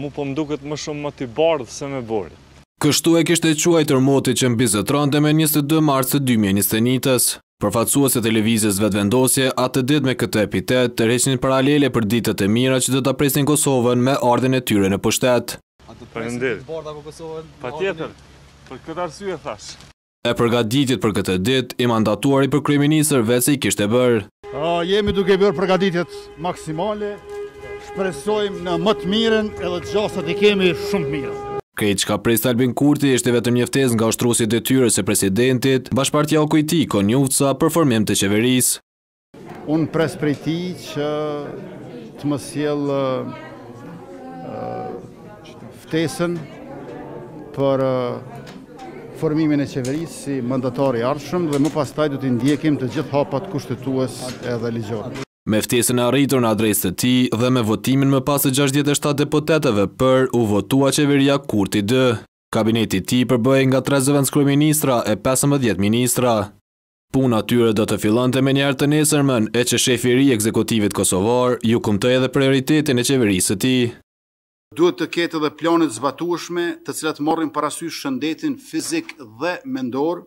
mu po mduket më shumë më t'i bardhë se me borit. Kështu e kishte quaj moti që në bizetron me 22 mars të 2021. Përfatsua se televizis vendosje, atë të dit me këtë epitet të reqnin paralele për ditët e mira që dhe të presin Kosovën me ardhin e tyre në pushtet. E përga ditit për këtë dit, i mandatuari për kryeministër vese i kishte bërë. Jemi duke bërë përga ditit maksimale shpresojmë në më të mirën edhe të gjasët i kemi shumë të mirën. Kejtë që ka prej Salbin Kurti është e vetëm njeftes nga ështrosit e tyre se presidentit, bashkëpartja o kujti i konjuvca për formim të qeveris. Unë pres prej ti që të më ftesën për formimin e qeveris si mandatari arshëm dhe më pas taj du të ndjekim të gjithë hapat kushtetues edhe ligjore. Me ftesën e arritur në adresë të ti dhe me votimin më pasë 67 depoteteve për u votua qeveria Kurti D. Kabineti ti përbëj nga 30 zëvën ministra e 15 ministra. Puna tyre do të filante me njerë të nesërmën e që shefiri ekzekutivit Kosovar ju këmtoj edhe prioritetin e qeverisë të ti. Duhet të kete dhe planet zbatushme të cilat morrin parasy shëndetin fizik dhe mendor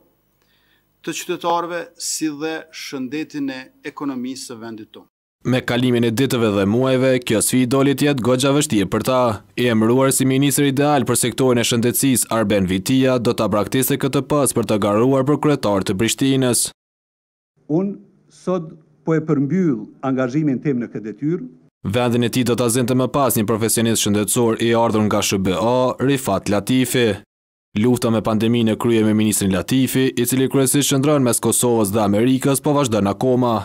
të qytetarve si dhe shëndetin e ekonomisë vendit tonë. Me kalimin e ditëve dhe muajve, kjo sfi të jetë gogja e për ta. I emruar si Ministr Ideal për sektorin e shëndecis Arben Vitia do të praktise këtë pas për të garuar për kretar të Prishtinës. Unë sot po e përmbyllë angazhimin tem në këtë detyrë. Vendin e ti do të azente më pas një profesionist shëndecor i ardhur nga ShBA, Rifat Latifi. Lufta me pandemi në krye me Ministrin Latifi, i cili kryesisht shëndrën mes Kosovës dhe Amerikës po vazhdo në koma.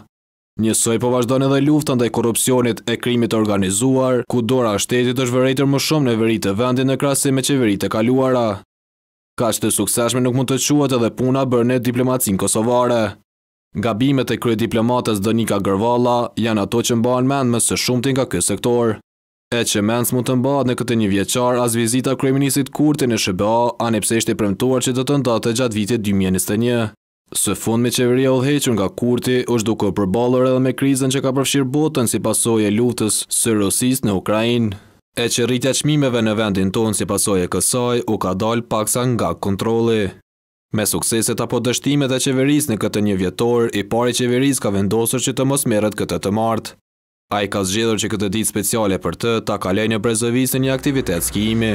Njësoj po vazhdojnë edhe luftën dhe korupcionit e krimit organizuar, ku dora shtetit është vërrejtër më shumë në vërrit të vendin në krasi me qeverit e të kaluara. Ka që të sukseshme nuk mund të quat edhe puna bërë në diplomacinë kosovare. Gabimet e kryet diplomatës Donika Gërvala janë ato që mbanë mend më së shumë nga kësë sektor. E që mendës mund të mbanë në këtë një vjeqar as vizita kreminisit Kurti në Shëbëa, anepse ishte premtuar që do të ndate gjatë vitit 2021. Së fund me qeveria u dhequn nga kurti, është duke përbalër edhe me krizën që ka përfshirë botën si pasoj e luftës së rësis në Ukrajin. E që rritja qmimeve në vendin tonë si pasoj e kësaj, u ka dalë paksa nga kontroli. Me sukseset apo dështimet e qeveris në këtë një vjetor, i pari qeveris ka vendosër që të mos meret këtë të martë. A i ka zgjedhur që këtë ditë speciale për të, ta kalej një brezovisë një aktivitet skimi.